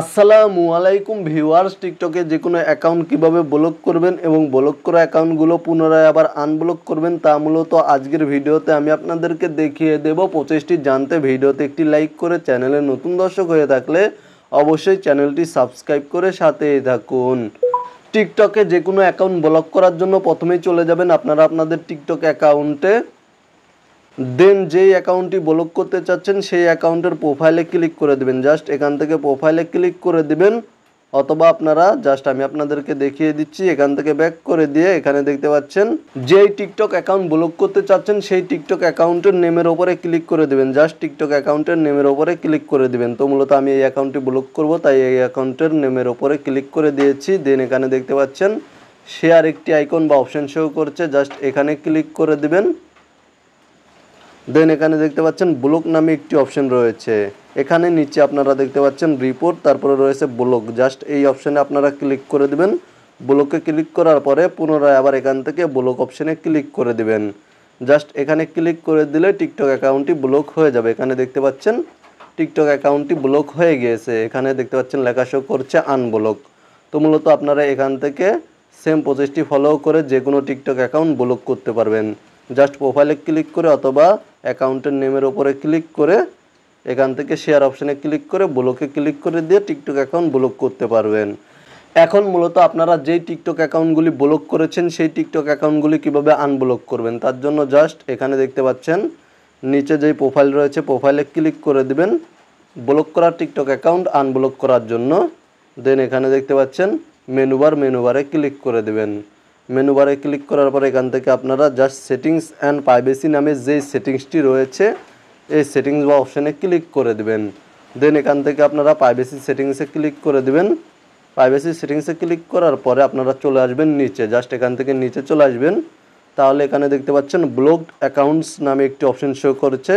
আসসালামু আলাইকুম ভিউয়ার্স টিকটকে যে কোনো অ্যাকাউন্ট কিভাবে ব্লক করবেন এবং ব্লক করা অ্যাকাউন্টগুলো পুনরায় আবার আনব্লক করবেন তা মূলত আজকের ভিডিওতে আমি আপনাদেরকে দেখিয়ে দেব পঁচিশটি জানতে ভিডিওতে একটি লাইক করে চ্যানেলে নতুন দর্শক হয়ে থাকলে অবশ্যই চ্যানেলটি সাবস্ক্রাইব করে সাথে থাকুন টিকটকে যে কোনো অ্যাকাউন্ট ব্লক করার জন্য প্রথমেই চলে যাবেন আপনারা আপনাদের টিকটক অ্যাকাউন্টে দেন যেই অ্যাকাউন্টটি ব্লক করতে চাচ্ছেন সেই অ্যাকাউন্টের প্রোফাইলে ক্লিক করে দেবেন জাস্ট এখান থেকে প্রোফাইলে ক্লিক করে দেবেন অথবা আপনারা জাস্ট আমি আপনাদেরকে দেখিয়ে দিচ্ছি এখান থেকে ব্যাক করে দিয়ে এখানে দেখতে পাচ্ছেন যেই টিকটক অ্যাকাউন্ট ব্লক করতে চাচ্ছেন সেই টিকটক অ্যাকাউন্টের নেমের ওপরে ক্লিক করে দেবেন জাস্ট টিকটক অ্যাকাউন্টের নেমের ওপরে ক্লিক করে দেবেন তো মূলত আমি এই অ্যাকাউন্টটি ব্লক করব তাই এই অ্যাকাউন্টের নেমের ওপরে ক্লিক করে দিয়েছি দেন এখানে দেখতে পাচ্ছেন শেয়ার একটি আইকন বা অপশন শো করছে জাস্ট এখানে ক্লিক করে দেবেন দেন এখানে দেখতে পাচ্ছেন ব্লক নামে একটি অপশন রয়েছে এখানে নিচে আপনারা দেখতে পাচ্ছেন রিপোর্ট তারপরে রয়েছে ব্লক জাস্ট এই অপশানে আপনারা ক্লিক করে দেবেন ব্লকে ক্লিক করার পরে পুনরায় আবার এখান থেকে ব্লক অপশানে ক্লিক করে দেবেন জাস্ট এখানে ক্লিক করে দিলে টিকটক অ্যাকাউন্টটি ব্লক হয়ে যাবে এখানে দেখতে পাচ্ছেন টিকটক অ্যাকাউন্টটি ব্লক হয়ে গিয়েছে এখানে দেখতে পাচ্ছেন লেখা শো করছে আনব্লক তো মূলত আপনারা এখান থেকে সেম প্রসেসটি ফলো করে যে কোনো টিকটক অ্যাকাউন্ট ব্লক করতে পারবেন জাস্ট প্রোফাইলে ক্লিক করে অথবা অ্যাকাউন্টের নেমের ওপরে ক্লিক করে এখান থেকে শেয়ার অপশানে ক্লিক করে ব্লকে ক্লিক করে দিয়ে টিকটক অ্যাকাউন্ট ব্লক করতে পারবেন এখন মূলত আপনারা যেই টিকটক অ্যাকাউন্টগুলি ব্লক করেছেন সেই টিকটক অ্যাকাউন্টগুলি কীভাবে আনব্লক করবেন তার জন্য জাস্ট এখানে দেখতে পাচ্ছেন নিচে যেই প্রোফাইল রয়েছে প্রোফাইলে ক্লিক করে দিবেন ব্লক করা টিকটক অ্যাকাউন্ট আনব্লক করার জন্য দেন এখানে দেখতে পাচ্ছেন মেনুবার মেনুবারে ক্লিক করে দেবেন মেনু বারে ক্লিক করার পর এখান থেকে আপনারা জাস্ট সেটিংস অ্যান্ড প্রাইভেসি নামে যে সেটিংসটি রয়েছে এই সেটিংস বা অপশানে ক্লিক করে দেবেন দেন এখান থেকে আপনারা প্রাইভেসি সেটিংসে ক্লিক করে দেবেন প্রাইভেসি সেটিংসে ক্লিক করার পরে আপনারা চলে আসবেন নিচে জাস্ট এখান থেকে নিচে চলে আসবেন তাহলে এখানে দেখতে পাচ্ছেন ব্লকড অ্যাকাউন্টস নামে একটি অপশন শো করেছে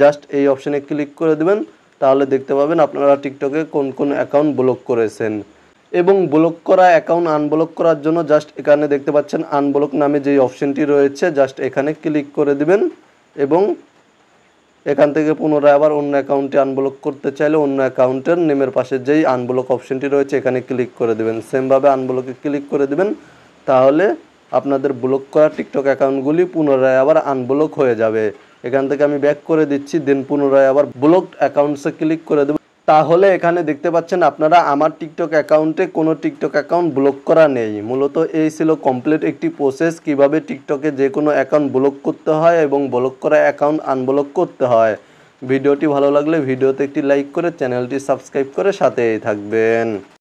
জাস্ট এই অপশানে ক্লিক করে দেবেন তাহলে দেখতে পাবেন আপনারা টিকটকে কোন কোন অ্যাকাউন্ট ব্লক করেছেন এবং ব্লক করা অ্যাকাউন্ট আনব্লক করার জন্য জাস্ট এখানে দেখতে পাচ্ছেন আনব্লক নামে যেই অপশনটি রয়েছে জাস্ট এখানে ক্লিক করে দিবেন এবং এখান থেকে পুনরায় আবার অন্য অ্যাকাউন্টে আনব্লক করতে চাইলে অন্য অ্যাকাউন্টের নেমের পাশে যেই আনব্লক অপশনটি রয়েছে এখানে ক্লিক করে দেবেন সেমভাবে আনব্লকে ক্লিক করে দেবেন তাহলে আপনাদের ব্লক করা টিকটক অ্যাকাউন্টগুলি পুনরায় আবার আনব্লক হয়ে যাবে এখান থেকে আমি ব্যাক করে দিচ্ছি দেন পুনরায় আবার ব্লকড অ্যাকাউন্টসে ক্লিক করে দেবো তাহলে এখানে দেখতে পাচ্ছেন আপনারা আমার টিকটক অ্যাকাউন্টে কোনো টিকটক অ্যাকাউন্ট ব্লক করা নেই মূলত এই ছিল কমপ্লিট একটি প্রসেস কিভাবে টিকটকে যে কোনো অ্যাকাউন্ট ব্লক করতে হয় এবং ব্লক করা অ্যাকাউন্ট আনব্লক করতে হয় ভিডিওটি ভালো লাগলে ভিডিওতে একটি লাইক করে চ্যানেলটি সাবস্ক্রাইব করে সাথেই থাকবেন